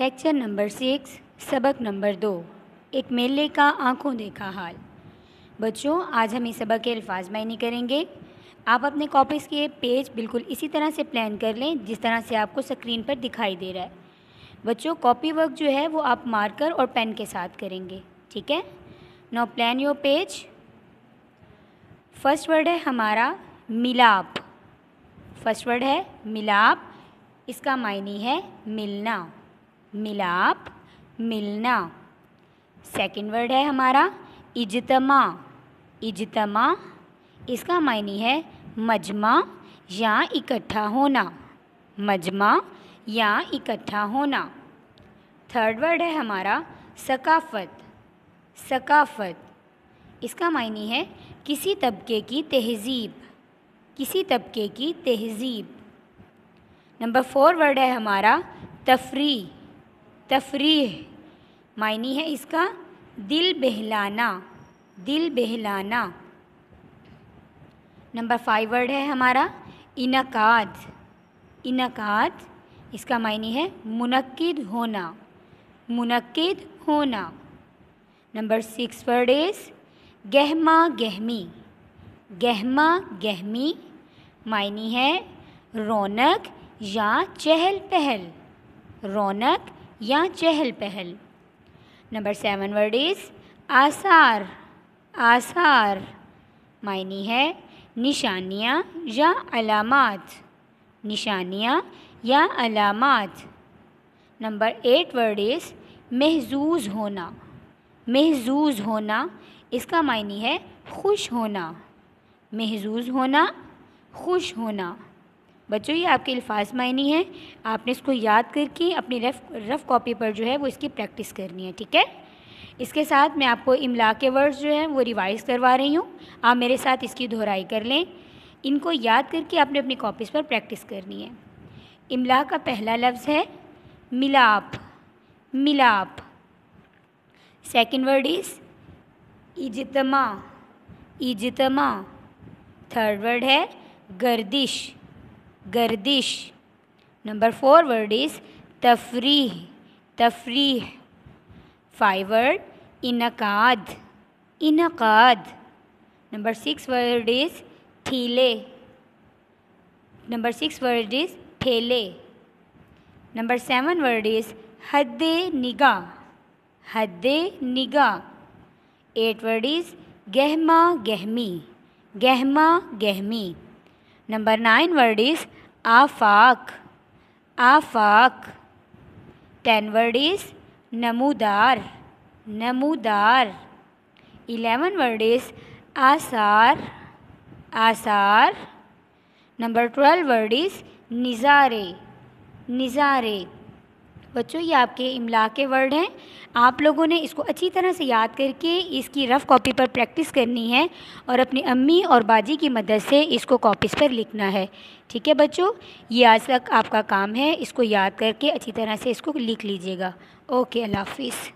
lecture number six सबक number दो एक मेले का आंखों देखा हाल बच्चों आज हम इस सबक के अल्फाज मायने करेंगे आप अपने कॉपीज़ के पेज बिल्कुल इसी तरह से प्लान कर लें जिस तरह से आपको स्क्रीन पर दिखाई दे रहा है बच्चों कॉपी वर्क जो है वो आप मार्कर और पेन के साथ करेंगे ठीक है now plan your page first word है हमारा मिलाप फर्स्ट वर्ड है मिलाप इसका मायने है मिलना मिलाप मिलना सेकेंड वर्ड है हमारा इजतमा इजतमा इसका मायने है मजमा या इकट्ठा होना मजमा या इकट्ठा होना थर्ड वर्ड है हमारा सकाफत सकाफत इसका मायने है किसी तबके की तहजीब किसी तबके की तहजीब नंबर फोर वर्ड है हमारा तफरी तफरी मायनी है इसका दिल बहलाना दिल बहलाना नंबर फाइव वर्ड है हमारा इनकाद इनकाद इसका मायनी है मुनक्द होना मुनक्द होना नंबर सिक्स वर्ड इज़ गहमा गहमी गहमा गहमी मायनी है रौनक या चहल पहल रौनक या चहल पहल नंबर सेवन वर्ड इज़ आसार आसार मायनी है निशानियाँ या अलामत निशानियाँ या अलामत नंबर एट वर्ड इज़ महजूज होना महजूज होना इसका मायनी है खुश होना महजूज होना खुश होना बच्चों ये आपके अल्फाज मायनी है आपने इसको याद करके अपनी रफ रफ कॉपी पर जो है वो इसकी प्रैक्टिस करनी है ठीक है इसके साथ मैं आपको इमला के वर्ड्स जो हैं वो रिवाइज़ करवा रही हूँ आप मेरे साथ इसकी दोहराई कर लें इनको याद करके आपने अपनी कॉपीज़ पर प्रैक्टिस करनी है इमला का पहला लफ्ज़ है मिलाप मिलाप सेकेंड वर्ड इज़ इजतमा इजतमा थर्ड वर्ड है गर्दिश गर्दिश नंबर फोर वर्ड इज़ तफरी तफरी फाइव वर्ड इनकाद इनकाद नंबर सिक्स वर्ड इज़ ठीले नंबर सिक्स वर्ड इज़ ठेले नंबर सेवन वर्ड इज़ हद निगा हद निगा एट वर्ड इज़ गहमा गहमी गहमा गहमी नंबर नाइन वर्ड इज़ आफाक आफाक टेन वर्ड इज़ नमूदार नमूदार इलेवन वर्ड इज़ आसार आसार नंबर ट्वेल्व वर्ड इज़ निज़ारे निज़ारे बच्चों ये आपके इमला के वर्ड हैं आप लोगों ने इसको अच्छी तरह से याद करके इसकी रफ़ कॉपी पर प्रैक्टिस करनी है और अपनी अम्मी और बाजी की मदद से इसको कॉपीज़ पर लिखना है ठीक है बच्चों ये आज तक आपका काम है इसको याद करके अच्छी तरह से इसको लिख लीजिएगा ओके अल्लाह हाफिज़